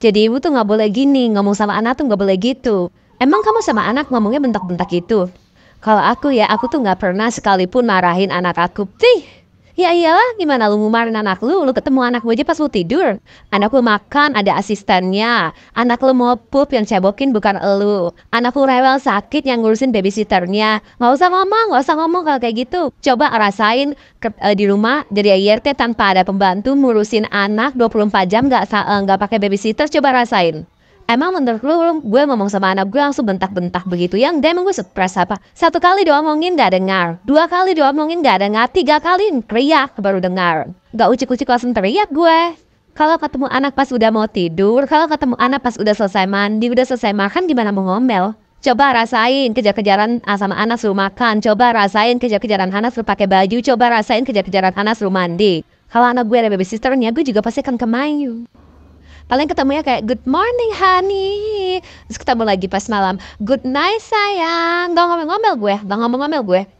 Jadi ibu tuh nggak boleh gini, ngomong sama anak tuh nggak boleh gitu. Emang kamu sama anak ngomongnya bentak-bentak gitu? Kalau aku ya, aku tuh nggak pernah sekalipun marahin anak aku. Tih, Ya iyalah, gimana lu mumarin anak lu? Lu ketemu anak lu aja pas lu tidur. Anak lu makan, ada asistennya. Anak lu mau pup yang cebokin bukan elu. Anak lu rewel sakit yang ngurusin babysitternya. Gak usah ngomong, gak usah ngomong kalau kayak gitu. Coba rasain ke, uh, di rumah jadi IRT tanpa ada pembantu ngurusin anak 24 jam gak uh, eh, gak pakai babysitter. Coba rasain emang menurut lu gue ngomong sama anak gue langsung bentak-bentak begitu yang dia emang gue apa satu kali diomongin gak dengar dua kali diomongin gak dengar tiga kali teriak baru dengar gak ucik-ucik langsung teriak gue kalau ketemu anak pas udah mau tidur, kalau ketemu anak pas udah selesai mandi, udah selesai makan, gimana mau ngomel? Coba rasain kejar-kejaran ah, sama anak suruh makan. Coba rasain kejar-kejaran anak suruh pakai baju. Coba rasain kejar-kejaran anak suruh mandi. Kalau anak gue ada baby sisternya, gue juga pasti akan kemayu paling ketemunya kayak good morning honey terus ketemu lagi pas malam good night sayang gak ngomel-ngomel gue gak ngomel-ngomel gue